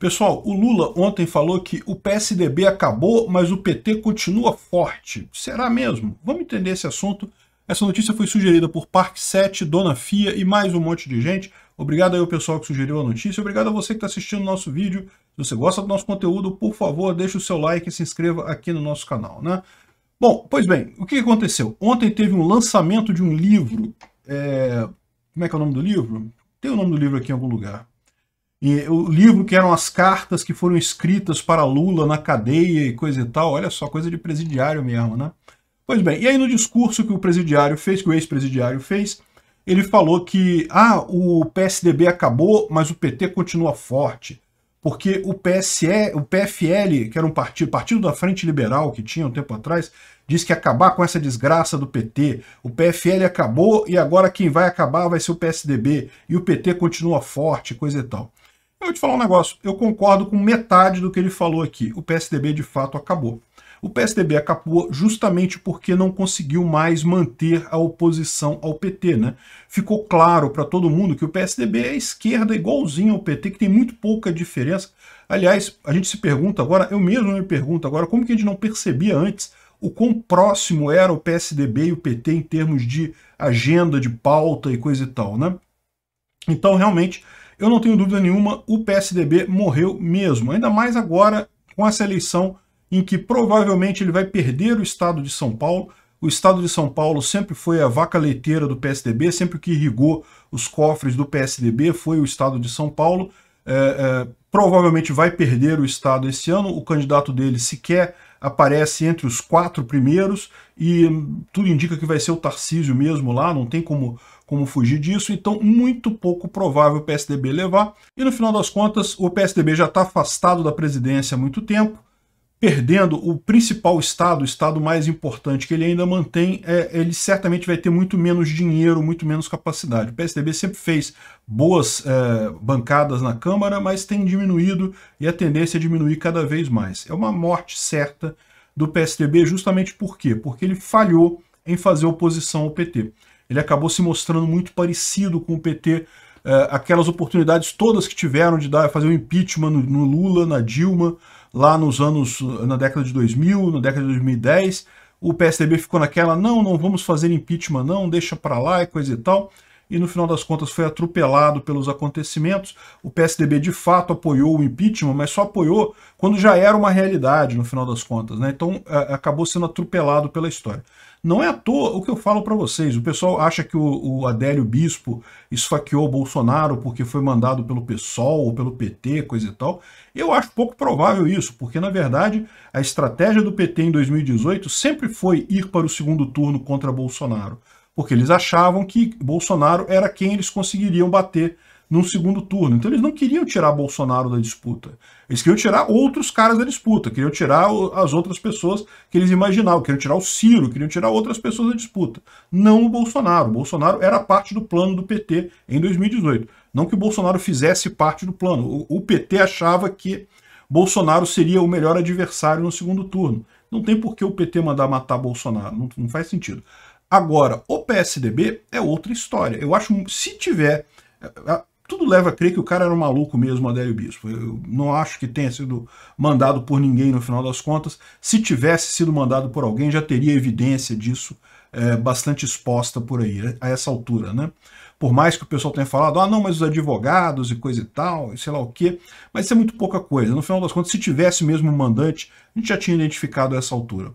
Pessoal, o Lula ontem falou que o PSDB acabou, mas o PT continua forte. Será mesmo? Vamos entender esse assunto. Essa notícia foi sugerida por Parque 7, Dona Fia e mais um monte de gente. Obrigado aí ao pessoal que sugeriu a notícia. Obrigado a você que está assistindo o nosso vídeo. Se você gosta do nosso conteúdo, por favor, deixe o seu like e se inscreva aqui no nosso canal. Né? Bom, pois bem, o que aconteceu? Ontem teve um lançamento de um livro. É... Como é que é o nome do livro? Tem o nome do livro aqui em algum lugar. E o livro que eram as cartas que foram escritas para Lula na cadeia e coisa e tal, olha só, coisa de presidiário mesmo, né? Pois bem, e aí no discurso que o presidiário fez, que o ex-presidiário fez, ele falou que, ah, o PSDB acabou, mas o PT continua forte, porque o PSE, o PFL, que era um partido, partido da Frente Liberal que tinha um tempo atrás, disse que acabar com essa desgraça do PT, o PFL acabou e agora quem vai acabar vai ser o PSDB, e o PT continua forte, coisa e tal. Eu vou te falar um negócio, eu concordo com metade do que ele falou aqui. O PSDB de fato acabou. O PSDB acabou justamente porque não conseguiu mais manter a oposição ao PT, né? Ficou claro para todo mundo que o PSDB é esquerda igualzinho ao PT, que tem muito pouca diferença. Aliás, a gente se pergunta agora, eu mesmo me pergunto agora, como que a gente não percebia antes o quão próximo era o PSDB e o PT em termos de agenda, de pauta e coisa e tal, né? Então, realmente, eu não tenho dúvida nenhuma, o PSDB morreu mesmo. Ainda mais agora com essa eleição em que provavelmente ele vai perder o estado de São Paulo. O estado de São Paulo sempre foi a vaca leiteira do PSDB, sempre que irrigou os cofres do PSDB foi o estado de São Paulo. É, é, provavelmente vai perder o estado esse ano. O candidato dele sequer aparece entre os quatro primeiros e tudo indica que vai ser o Tarcísio mesmo lá, não tem como, como fugir disso, então muito pouco provável o PSDB levar. E no final das contas, o PSDB já está afastado da presidência há muito tempo, perdendo o principal estado, o estado mais importante que ele ainda mantém, é, ele certamente vai ter muito menos dinheiro, muito menos capacidade. O PSDB sempre fez boas é, bancadas na Câmara, mas tem diminuído e a tendência é diminuir cada vez mais. É uma morte certa do PSDB justamente por quê? Porque ele falhou em fazer oposição ao PT. Ele acabou se mostrando muito parecido com o PT é, aquelas oportunidades todas que tiveram de dar, fazer o impeachment no, no Lula, na Dilma, lá nos anos, na década de 2000, na década de 2010, o PSDB ficou naquela, não, não vamos fazer impeachment não, deixa para lá e coisa e tal, e no final das contas foi atropelado pelos acontecimentos. O PSDB de fato apoiou o impeachment, mas só apoiou quando já era uma realidade no final das contas, né? Então acabou sendo atropelado pela história. Não é à toa o que eu falo para vocês. O pessoal acha que o, o Adélio Bispo esfaqueou o Bolsonaro porque foi mandado pelo PSOL ou pelo PT, coisa e tal. Eu acho pouco provável isso, porque, na verdade, a estratégia do PT em 2018 sempre foi ir para o segundo turno contra Bolsonaro, porque eles achavam que Bolsonaro era quem eles conseguiriam bater num segundo turno. Então eles não queriam tirar Bolsonaro da disputa. Eles queriam tirar outros caras da disputa, queriam tirar as outras pessoas que eles imaginavam, queriam tirar o Ciro, queriam tirar outras pessoas da disputa. Não o Bolsonaro. O Bolsonaro era parte do plano do PT em 2018. Não que o Bolsonaro fizesse parte do plano. O PT achava que Bolsonaro seria o melhor adversário no segundo turno. Não tem por que o PT mandar matar Bolsonaro, não, não faz sentido. Agora, o PSDB é outra história. Eu acho, se tiver é, é, tudo leva a crer que o cara era um maluco mesmo, Adélio Bispo. Eu não acho que tenha sido mandado por ninguém no final das contas. Se tivesse sido mandado por alguém, já teria evidência disso é, bastante exposta por aí, a essa altura, né? Por mais que o pessoal tenha falado, ah, não, mas os advogados e coisa e tal, e sei lá o quê, mas isso é muito pouca coisa. No final das contas, se tivesse mesmo um mandante, a gente já tinha identificado a essa altura.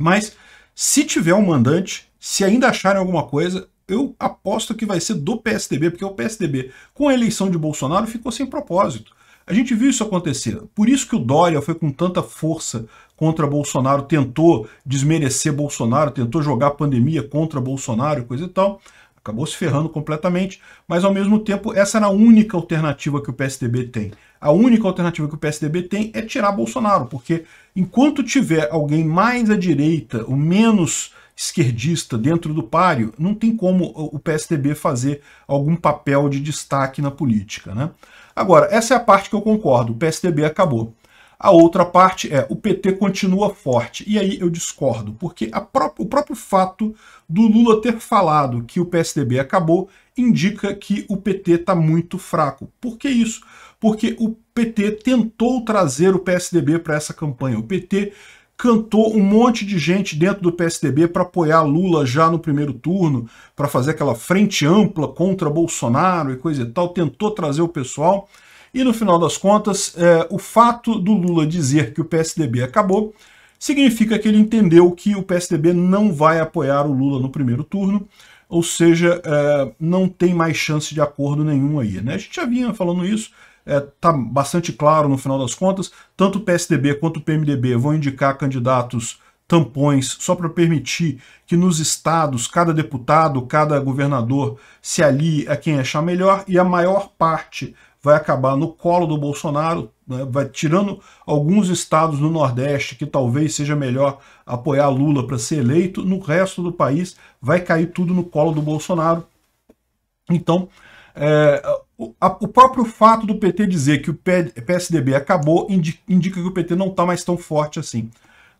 Mas, se tiver um mandante, se ainda acharem alguma coisa, eu aposto que vai ser do PSDB, porque o PSDB, com a eleição de Bolsonaro, ficou sem propósito. A gente viu isso acontecer. Por isso que o Dória foi com tanta força contra Bolsonaro, tentou desmerecer Bolsonaro, tentou jogar a pandemia contra Bolsonaro, coisa e tal. Acabou se ferrando completamente, mas ao mesmo tempo essa era a única alternativa que o PSDB tem. A única alternativa que o PSDB tem é tirar Bolsonaro, porque enquanto tiver alguém mais à direita, o menos esquerdista dentro do páreo, não tem como o PSDB fazer algum papel de destaque na política. Né? Agora, essa é a parte que eu concordo, o PSDB acabou. A outra parte é o PT continua forte. E aí eu discordo, porque pró o próprio fato do Lula ter falado que o PSDB acabou indica que o PT está muito fraco. Por que isso? Porque o PT tentou trazer o PSDB para essa campanha. O PT cantou um monte de gente dentro do PSDB para apoiar Lula já no primeiro turno, para fazer aquela frente ampla contra Bolsonaro e coisa e tal, tentou trazer o pessoal. E no final das contas, é, o fato do Lula dizer que o PSDB acabou significa que ele entendeu que o PSDB não vai apoiar o Lula no primeiro turno ou seja, é, não tem mais chance de acordo nenhum aí. Né? A gente já vinha falando isso, está é, tá bastante claro no final das contas, tanto o PSDB quanto o PMDB vão indicar candidatos tampões só para permitir que nos estados cada deputado, cada governador se alie a quem achar melhor e a maior parte vai acabar no colo do Bolsonaro, né, vai tirando alguns estados no Nordeste que talvez seja melhor apoiar Lula para ser eleito, no resto do país vai cair tudo no colo do Bolsonaro. Então, é, o, a, o, próprio fato do PT dizer que o PSDB acabou indica, indica que o PT não está mais tão forte assim.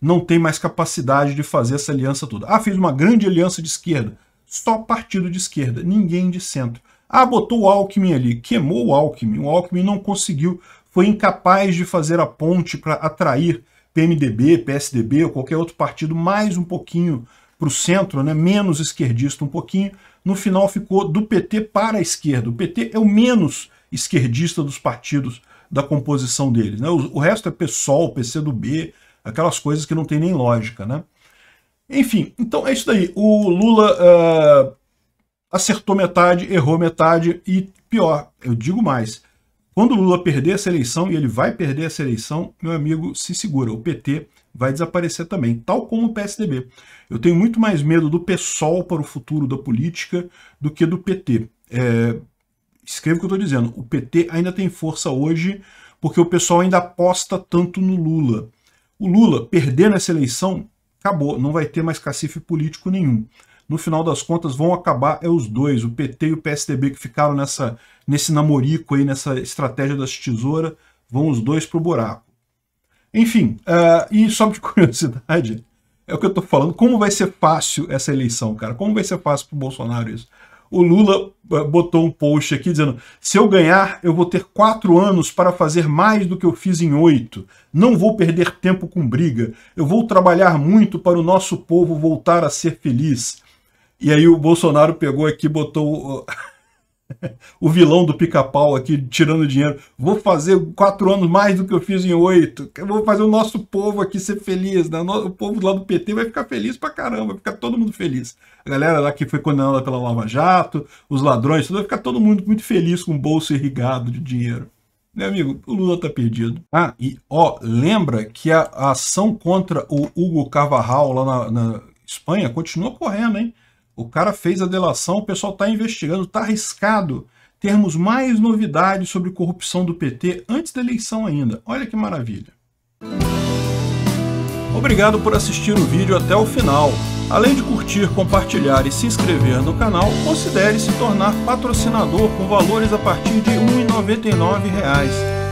Não tem mais capacidade de fazer essa aliança toda. Ah, fez uma grande aliança de esquerda. Só partido de esquerda, ninguém de centro. Ah, botou o Alckmin ali, queimou o Alckmin. O Alckmin não conseguiu, foi incapaz de fazer a ponte para atrair PMDB, PSDB ou qualquer outro partido mais um pouquinho para o centro, né, menos esquerdista um pouquinho. No final ficou do PT para a esquerda. O PT é o menos esquerdista dos partidos da composição deles. Né? O, o resto é PSOL, PCdoB, aquelas coisas que não tem nem lógica. Né? Enfim, então é isso daí. O Lula uh, acertou metade, errou metade e pior, eu digo mais, quando o Lula perder essa eleição, e ele vai perder essa eleição, meu amigo, se segura, o PT vai desaparecer também, tal como o PSDB. Eu tenho muito mais medo do PSOL para o futuro da política do que do PT. É, escreva o que eu estou dizendo, o PT ainda tem força hoje porque o pessoal ainda aposta tanto no Lula. O Lula, perdendo essa eleição, acabou, não vai ter mais cacife político nenhum no final das contas vão acabar é os dois, o PT e o PSDB que ficaram nessa, nesse namorico aí, nessa estratégia das tesoura vão os dois pro buraco. Enfim, uh, e só de curiosidade, é o que eu tô falando, como vai ser fácil essa eleição, cara? Como vai ser fácil pro Bolsonaro isso? O Lula é, botou um post aqui dizendo: se eu ganhar, eu vou ter quatro anos para fazer mais do que eu fiz em oito. Não vou perder tempo com briga. Eu vou trabalhar muito para o nosso povo voltar a ser feliz. E aí o Bolsonaro pegou aqui, botou o, o vilão do pica-pau aqui, tirando dinheiro. Vou fazer quatro anos mais do que eu fiz em oito. Vou fazer o nosso povo aqui ser feliz. Né? O povo lá do PT vai ficar feliz pra caramba, vai ficar todo mundo feliz. A galera lá que foi condenada pela Lava Jato, os ladrões, tudo, vai ficar todo mundo muito feliz com o bolso irrigado de dinheiro. Meu amigo, o Lula tá perdido. Ah, e ó, lembra que a, a ação contra o Hugo Carvajal lá na, na Espanha continua correndo, hein? O cara fez a delação, o pessoal está investigando, está arriscado termos mais novidades sobre corrupção do PT antes da eleição ainda. Olha que maravilha. Obrigado por assistir o vídeo até o final. Além de curtir, compartilhar e se inscrever no canal, considere se tornar patrocinador com valores a partir de R$ 1,99